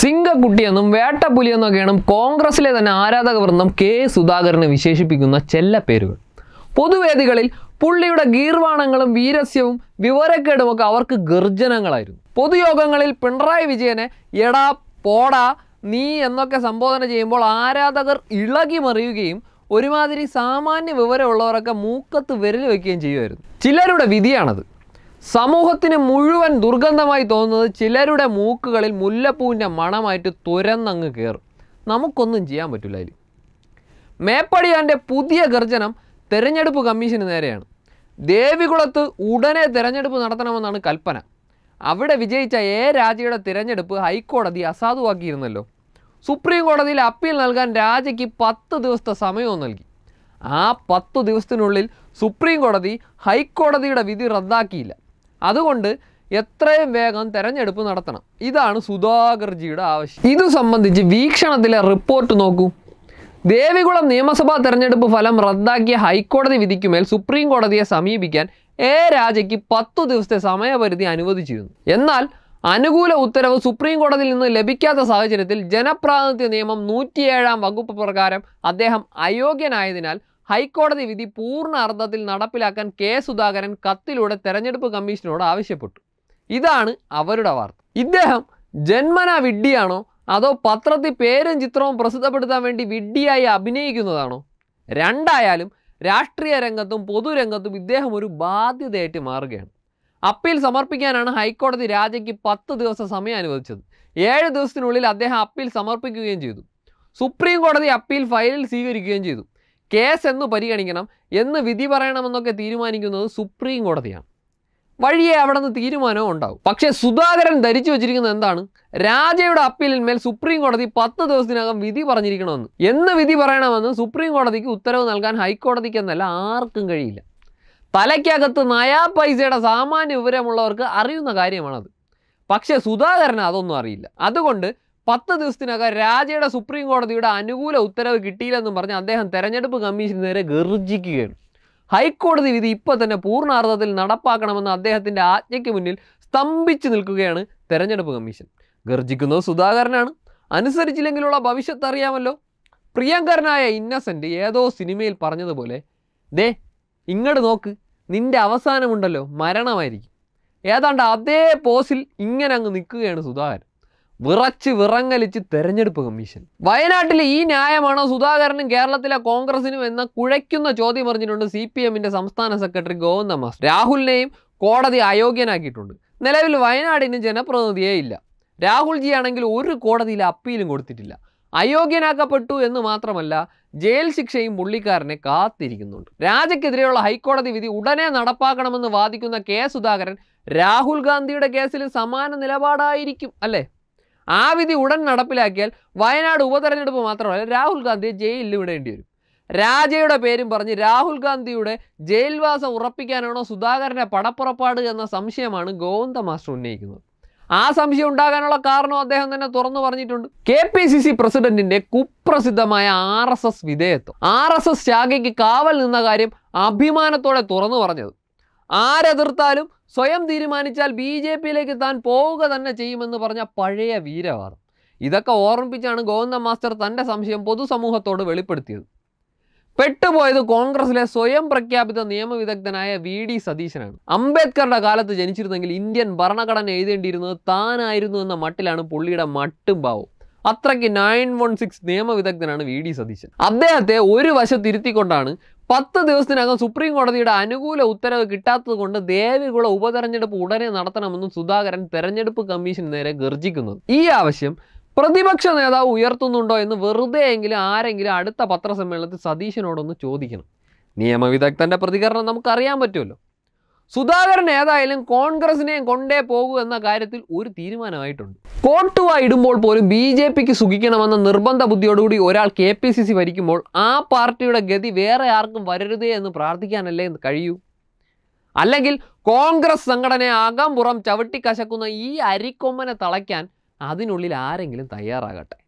സിംഗക്കുട്ടി എന്നും വേട്ടപ്പുലി എന്നൊക്കെയാണ് കോൺഗ്രസിലെ തന്നെ വൃന്ദം കെ സുധാകരനെ വിശേഷിപ്പിക്കുന്ന ചെല്ല പേരുകൾ പൊതുവേദികളിൽ പുള്ളിയുടെ ഗീർവാണങ്ങളും വീരസ്യവും ഒക്കെ അവർക്ക് ഗർജനങ്ങളായിരുന്നു പൊതുയോഗങ്ങളിൽ പിണറായി വിജയനെ എടാ പോടാ നീ എന്നൊക്കെ സംബോധന ചെയ്യുമ്പോൾ ആരാധകർ ഇളകി മറിയുകയും ഒരുമാതിരി സാമാന്യ വിവരമുള്ളവരൊക്കെ മൂക്കത്ത് വിരൽ വയ്ക്കുകയും ചെയ്യുമായിരുന്നു ചിലരുടെ വിധിയാണത് സമൂഹത്തിന് മുഴുവൻ ദുർഗന്ധമായി തോന്നുന്നത് ചിലരുടെ മൂക്കുകളിൽ മുല്ലപ്പൂവിൻ്റെ മണമായിട്ട് തുരന്നങ്ങ് കയറും നമുക്കൊന്നും ചെയ്യാൻ പറ്റില്ല അതിൽ മേപ്പടിയാൻ്റെ പുതിയ ഗർജനം തെരഞ്ഞെടുപ്പ് കമ്മീഷന് നേരെയാണ് ദേവികുളത്ത് ഉടനെ തെരഞ്ഞെടുപ്പ് നടത്തണമെന്നാണ് കൽപ്പന അവിടെ വിജയിച്ച എ രാജയുടെ തിരഞ്ഞെടുപ്പ് ഹൈക്കോടതി അസാധുവാക്കിയിരുന്നല്ലോ സുപ്രീം കോടതിയിൽ അപ്പീൽ നൽകാൻ രാജയ്ക്ക് പത്ത് ദിവസത്തെ സമയവും നൽകി ആ പത്തു ദിവസത്തിനുള്ളിൽ സുപ്രീം കോടതി ഹൈക്കോടതിയുടെ വിധി റദ്ദാക്കിയില്ല അതുകൊണ്ട് എത്രയും വേഗം തെരഞ്ഞെടുപ്പ് നടത്തണം ഇതാണ് സുധാകർജിയുടെ ആവശ്യം ഇത് സംബന്ധിച്ച് വീക്ഷണത്തിലെ റിപ്പോർട്ട് നോക്കൂ ദേവികുളം നിയമസഭാ തെരഞ്ഞെടുപ്പ് ഫലം റദ്ദാക്കിയ ഹൈക്കോടതി വിധിക്കുമേൽ സുപ്രീം കോടതിയെ സമീപിക്കാൻ എ രാജയ്ക്ക് പത്തു ദിവസത്തെ സമയപരിധി അനുവദിച്ചിരുന്നു എന്നാൽ അനുകൂല ഉത്തരവ് സുപ്രീം കോടതിയിൽ നിന്ന് ലഭിക്കാത്ത സാഹചര്യത്തിൽ ജനപ്രാതിനിധ്യ നിയമം നൂറ്റിയേഴാം വകുപ്പ് പ്രകാരം അദ്ദേഹം അയോഗ്യനായതിനാൽ ഹൈക്കോടതി വിധി പൂർണ്ണ അർത്ഥത്തിൽ നടപ്പിലാക്കാൻ കെ സുധാകരൻ കത്തിലൂടെ തെരഞ്ഞെടുപ്പ് കമ്മീഷനോട് ആവശ്യപ്പെട്ടു ഇതാണ് അവരുടെ വാർത്ത ഇദ്ദേഹം ജന്മന വിഡ്ഡിയാണോ അതോ പത്രത്തിൽ പേരും ചിത്രവും പ്രസിദ്ധപ്പെടുത്താൻ വേണ്ടി വിഡ്ഡിയായി അഭിനയിക്കുന്നതാണോ രണ്ടായാലും രാഷ്ട്രീയ രംഗത്തും പൊതുരംഗത്തും ഇദ്ദേഹം ഒരു ബാധ്യതയായിട്ട് മാറുകയാണ് അപ്പീൽ സമർപ്പിക്കാനാണ് ഹൈക്കോടതി രാജയ്ക്ക് പത്ത് ദിവസം സമയം അനുവദിച്ചത് ഏഴ് ദിവസത്തിനുള്ളിൽ അദ്ദേഹം അപ്പീൽ സമർപ്പിക്കുകയും ചെയ്തു സുപ്രീം കോടതി അപ്പീൽ ഫയലിൽ സ്വീകരിക്കുകയും ചെയ്തു കേസ് എന്ന് പരിഗണിക്കണം എന്ന് വിധി പറയണമെന്നൊക്കെ തീരുമാനിക്കുന്നത് സുപ്രീം കോടതിയാണ് വഴിയെ അവിടെ നിന്ന് തീരുമാനവും ഉണ്ടാവും പക്ഷേ സുധാകരൻ ധരിച്ചു വെച്ചിരിക്കുന്നത് എന്താണ് രാജയുടെ അപ്പീലിന്മേൽ സുപ്രീം കോടതി പത്ത് ദിവസത്തിനകം വിധി പറഞ്ഞിരിക്കണമെന്ന് എന്ന് വിധി പറയണമെന്ന് സുപ്രീം കോടതിക്ക് ഉത്തരവ് നൽകാൻ ഹൈക്കോടതിക്ക് എന്നല്ല ആർക്കും കഴിയില്ല തലയ്ക്കകത്ത് നയാ പൈസയുടെ സാമാന്യ വിവരമുള്ളവർക്ക് അറിയുന്ന കാര്യമാണത് പക്ഷേ സുധാകരന് അതൊന്നും അറിയില്ല അതുകൊണ്ട് പത്ത് ദിവസത്തിനകം രാജയുടെ സുപ്രീം കോടതിയുടെ അനുകൂല ഉത്തരവ് കിട്ടിയില്ലെന്നും പറഞ്ഞ് അദ്ദേഹം തെരഞ്ഞെടുപ്പ് കമ്മീഷൻ നേരെ ഗർജിക്കുകയാണ് ഹൈക്കോടതി വിധി ഇപ്പോൾ തന്നെ പൂർണ്ണാർത്ഥത്തിൽ നടപ്പാക്കണമെന്ന അദ്ദേഹത്തിൻ്റെ ആജ്ഞയ്ക്ക് മുന്നിൽ സ്തംഭിച്ചു നിൽക്കുകയാണ് തെരഞ്ഞെടുപ്പ് കമ്മീഷൻ ഗർജിക്കുന്നത് സുധാകരനാണ് അനുസരിച്ചില്ലെങ്കിലുള്ള ഭവിഷ്യത്ത് അറിയാമല്ലോ പ്രിയങ്കരനായ ഇന്നസെൻ്റ് ഏതോ സിനിമയിൽ പറഞ്ഞതുപോലെ ദേ ഇങ്ങോട്ട് നോക്ക് നിൻ്റെ അവസാനമുണ്ടല്ലോ മരണമായിരിക്കും ഏതാണ്ട് അതേ പോസിൽ ഇങ്ങനെ അങ്ങ് നിൽക്കുകയാണ് സുധാകരൻ വിറച്ച് വിറങ്ങലിച്ച് തെരഞ്ഞെടുപ്പ് കമ്മീഷൻ വയനാട്ടിലെ ഈ ന്യായമാണോ സുധാകരനും കേരളത്തിലെ കോൺഗ്രസിനും എന്ന കുഴയ്ക്കുന്ന ചോദ്യം പറഞ്ഞിട്ടുണ്ട് സി പി എമ്മിന്റെ സംസ്ഥാന സെക്രട്ടറി ഗോവിന്ദ മാസ് രാഹുലിനെയും കോടതി അയോഗ്യനാക്കിയിട്ടുണ്ട് നിലവിൽ വയനാടിന് ജനപ്രതിനിധിയേ ഇല്ല രാഹുൽജി ആണെങ്കിൽ ഒരു കോടതിയിൽ അപ്പീലും കൊടുത്തിട്ടില്ല അയോഗ്യനാക്കപ്പെട്ടു എന്ന് മാത്രമല്ല ജയിൽ ശിക്ഷയും പുള്ളിക്കാരനെ കാത്തിരിക്കുന്നുണ്ട് രാജയ്ക്കെതിരെയുള്ള ഹൈക്കോടതി വിധി ഉടനെ നടപ്പാക്കണമെന്ന് വാദിക്കുന്ന കെ സുധാകരൻ രാഹുൽ ഗാന്ധിയുടെ കേസിൽ സമാന നിലപാടായിരിക്കും അല്ലേ ആ വിധി ഉടൻ നടപ്പിലാക്കിയാൽ വയനാട് ഉപതെരഞ്ഞെടുപ്പ് മാത്രമല്ല രാഹുൽ ഗാന്ധി ജയിലിൽ വിടേണ്ടി വരും രാജയുടെ പേരും പറഞ്ഞ് രാഹുൽ ഗാന്ധിയുടെ ജയിൽവാസം ഉറപ്പിക്കാനാണോ സുധാകരനെ പടപ്പുറപ്പാട് എന്ന സംശയമാണ് ഗോവിന്ദ മാസ്റ്റർ ഉന്നയിക്കുന്നത് ആ സംശയം ഉണ്ടാകാനുള്ള കാരണം അദ്ദേഹം തന്നെ തുറന്നു പറഞ്ഞിട്ടുണ്ട് കെ പി സി സി പ്രസിഡന്റിന്റെ കുപ്രസിദ്ധമായ ആർ എസ് എസ് വിധേയത്വം ആർ എസ് എസ് ശാഖയ്ക്ക് കാവൽ നിന്ന കാര്യം അഭിമാനത്തോടെ തുറന്നു പറഞ്ഞത് ആരെതിർത്താലും സ്വയം തീരുമാനിച്ചാൽ ബി ജെ പിയിലേക്ക് താൻ പോവുക തന്നെ ചെയ്യുമെന്ന് പറഞ്ഞ പഴയ വീരവാദം ഇതൊക്കെ ഓർമ്മിപ്പിച്ചാണ് ഗോവിന്ദ മാസ്റ്റർ തൻ്റെ സംശയം പൊതുസമൂഹത്തോട് വെളിപ്പെടുത്തിയത് പെട്ടുപോയത് കോൺഗ്രസിലെ സ്വയം പ്രഖ്യാപിത നിയമവിദഗ്ധനായ വി ഡി സതീശനാണ് അംബേദ്കറുടെ കാലത്ത് ജനിച്ചിരുന്നെങ്കിൽ ഇന്ത്യൻ ഭരണഘടന എഴുതേണ്ടിയിരുന്നത് താനായിരുന്നു എന്ന മട്ടിലാണ് പുള്ളിയുടെ മട്ടും ഭാവം അത്രയ്ക്ക് നയൻ വൺ സിക്സ് നിയമവിദഗ്ധനാണ് വി ഡി സതീശൻ അദ്ദേഹത്തെ ഒരു വശത്തിരുത്തിക്കൊണ്ടാണ് പത്ത് ദിവസത്തിനകം സുപ്രീം കോടതിയുടെ അനുകൂല ഉത്തരവ് കിട്ടാത്തത് കൊണ്ട് ദേവികുള ഉപതെരഞ്ഞെടുപ്പ് ഉടനെ നടത്തണമെന്നും സുധാകരൻ തെരഞ്ഞെടുപ്പ് കമ്മീഷന് നേരെ ഗർജിക്കുന്നത് ഈ ആവശ്യം പ്രതിപക്ഷ നേതാവ് ഉയർത്തുന്നുണ്ടോ എന്ന് വെറുതെ എങ്കിലും ആരെങ്കിലും അടുത്ത പത്രസമ്മേളനത്തിൽ സതീശനോടൊന്ന് ചോദിക്കണം നിയമവിദഗ്ധന്റെ പ്രതികരണം നമുക്കറിയാൻ പറ്റുമല്ലോ സുധാകരൻ ഏതായാലും കോൺഗ്രസിനെയും കൊണ്ടേ പോകൂ എന്ന കാര്യത്തിൽ ഒരു തീരുമാനമായിട്ടുണ്ട് കോട്ടുവ ഇടുമ്പോൾ പോലും ബി ജെ പിക്ക് സുഖിക്കണമെന്ന നിർബന്ധ ബുദ്ധിയോടുകൂടി ഒരാൾ കെ പി സി സി ഭരിക്കുമ്പോൾ ആ പാർട്ടിയുടെ ഗതി വേറെ ആർക്കും വരരുതേ എന്ന് പ്രാർത്ഥിക്കാനല്ലേ എന്ന് കഴിയൂ അല്ലെങ്കിൽ കോൺഗ്രസ് സംഘടനയെ പുറം ചവിട്ടിക്കശക്കുന്ന ഈ അരിക്കൊമ്മനെ തളയ്ക്കാൻ അതിനുള്ളിൽ ആരെങ്കിലും തയ്യാറാകട്ടെ